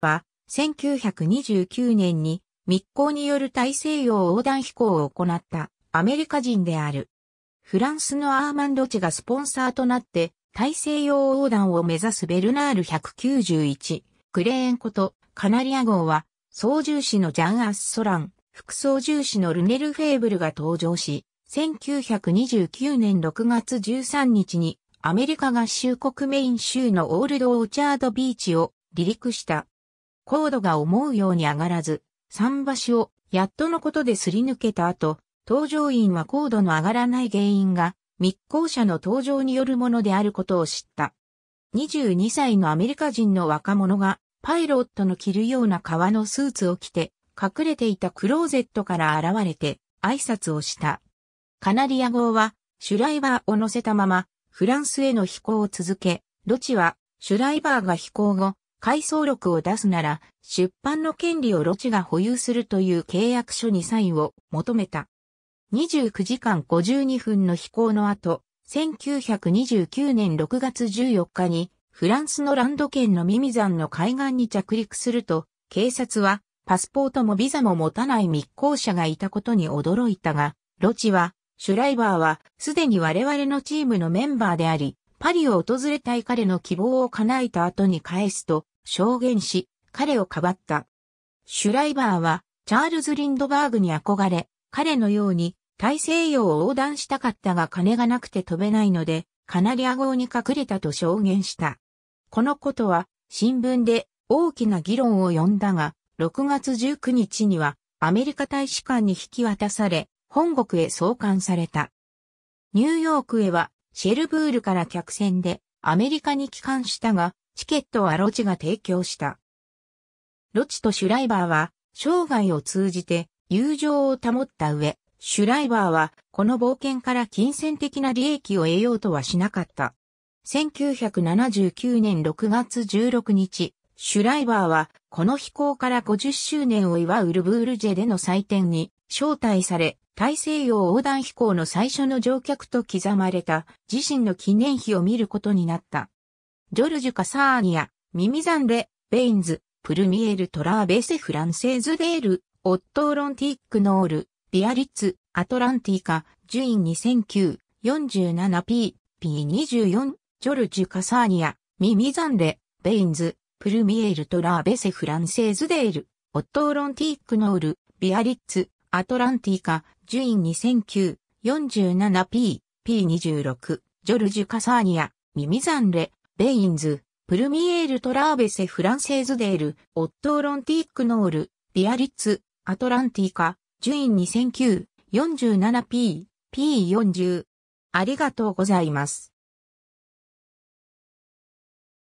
は、1929年に密航による大西洋横断飛行を行ったアメリカ人である。フランスのアーマンド地がスポンサーとなって大西洋横断を目指すベルナール191、クレーンことカナリア号は操縦士のジャン・アッソラン、副操縦士のルネル・フェーブルが登場し、1929年6月13日にアメリカ合衆国メイン州のオールド・オーチャード・ビーチを離陸した。高度が思うように上がらず、桟橋をやっとのことですり抜けた後、搭乗員は高度の上がらない原因が密航者の登場によるものであることを知った。22歳のアメリカ人の若者がパイロットの着るような革のスーツを着て隠れていたクローゼットから現れて挨拶をした。カナリア号はシュライバーを乗せたままフランスへの飛行を続け、ロチはシュライバーが飛行後回想録を出すなら、出版の権利をロチが保有するという契約書にサインを求めた。29時間52分の飛行の後、1929年6月14日に、フランスのランド県のミミザンの海岸に着陸すると、警察は、パスポートもビザも持たない密航者がいたことに驚いたが、ロチは、シュライバーは、すでに我々のチームのメンバーであり、パリを訪れたい彼の希望を叶えた後に返すと、証言し、彼をかばった。シュライバーは、チャールズ・リンドバーグに憧れ、彼のように大西洋を横断したかったが金がなくて飛べないので、カナリア号に隠れたと証言した。このことは、新聞で大きな議論を呼んだが、6月19日には、アメリカ大使館に引き渡され、本国へ送還された。ニューヨークへは、シェルブールから客船でアメリカに帰還したが、チケットはロチが提供した。ロチとシュライバーは、生涯を通じて友情を保った上、シュライバーは、この冒険から金銭的な利益を得ようとはしなかった。1979年6月16日、シュライバーは、この飛行から50周年を祝うルブールジェでの祭典に招待され、大西洋横断飛行の最初の乗客と刻まれた自身の記念碑を見ることになった。ジョルジュ・カサーニア、ミミザンレ、ベインズ、プルミエル・トラーベセ・フランセーズ・デール、オットー・ロンティック・ノール、ビアリッツ、アトランティカ、ジュイン 2009-47P、P24、ジョルジュ・カサーニア、ミミザンレ、ベインズ、プルミエル・トラーベセ・フランセーズ・デール、オットー・ロンティック・ノール、ビアリッツ、アトランティカ、ジュイン 2009-47P、P26、ジョルジュ・カサーニア、ミミザンレ、ベインズ、プルミエール・トラーベセ・フランセーズデール、オットー・ロンティック・ノール、ビアリッツ、アトランティカ、ジュイン 2009-47p、P40。ありがとうございます。